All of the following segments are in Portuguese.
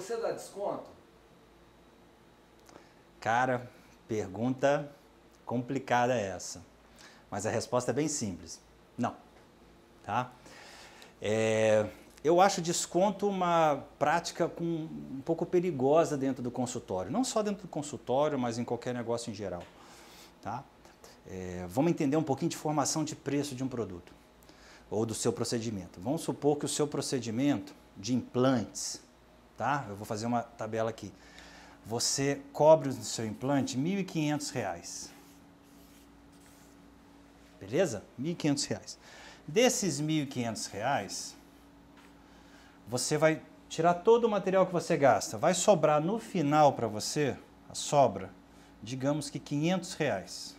Você dá desconto? Cara, pergunta complicada essa. Mas a resposta é bem simples. Não. Tá? É, eu acho desconto uma prática com, um pouco perigosa dentro do consultório. Não só dentro do consultório, mas em qualquer negócio em geral. Tá? É, vamos entender um pouquinho de formação de preço de um produto ou do seu procedimento. Vamos supor que o seu procedimento de implantes tá? Eu vou fazer uma tabela aqui. Você cobre o seu implante R$ 1.500. Beleza? R$ 1.500. Desses R$ 1.500, você vai tirar todo o material que você gasta. Vai sobrar no final para você, a sobra, digamos que R$ 500. Reais.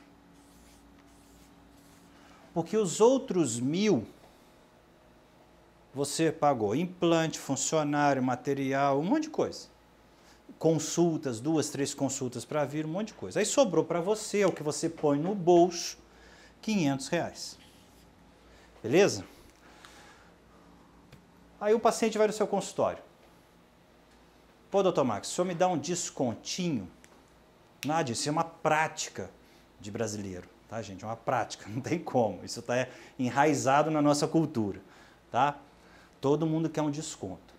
Porque os outros mil você pagou implante, funcionário, material, um monte de coisa. Consultas, duas, três consultas para vir, um monte de coisa. Aí sobrou para você, é o que você põe no bolso, 500 reais. Beleza? Aí o paciente vai no seu consultório. Pô, doutor Max, o senhor me dá um descontinho? Nada, isso é uma prática de brasileiro, tá, gente? É uma prática, não tem como. Isso está enraizado na nossa cultura, tá? Todo mundo quer um desconto.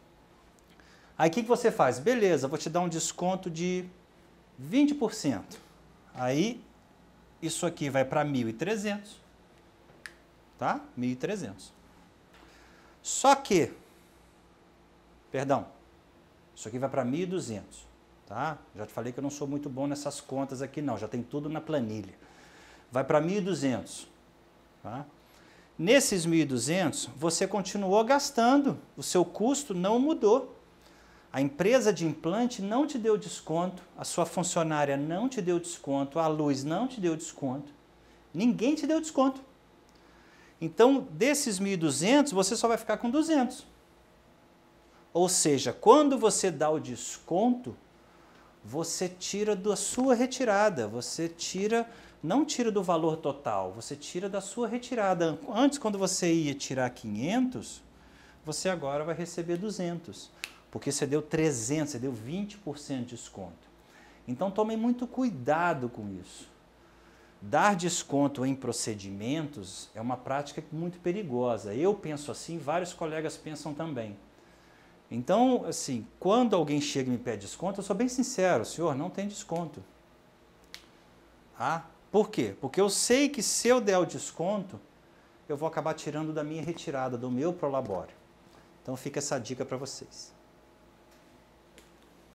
Aí o que, que você faz? Beleza, vou te dar um desconto de 20%. Aí isso aqui vai para 1.300, tá? 1.300. Só que, perdão, isso aqui vai para 1.200, tá? Já te falei que eu não sou muito bom nessas contas aqui não, já tem tudo na planilha. Vai para 1.200, tá? Nesses 1.200, você continuou gastando, o seu custo não mudou. A empresa de implante não te deu desconto, a sua funcionária não te deu desconto, a luz não te deu desconto, ninguém te deu desconto. Então, desses 1.200, você só vai ficar com 200. Ou seja, quando você dá o desconto, você tira da sua retirada, você tira não tira do valor total, você tira da sua retirada. Antes, quando você ia tirar 500, você agora vai receber 200, porque você deu 300, você deu 20% de desconto. Então, tomem muito cuidado com isso. Dar desconto em procedimentos é uma prática muito perigosa. Eu penso assim, vários colegas pensam também. Então, assim, quando alguém chega e me pede desconto, eu sou bem sincero, senhor, não tem desconto. Ah, por quê? Porque eu sei que se eu der o desconto, eu vou acabar tirando da minha retirada, do meu prolabório. Então fica essa dica para vocês.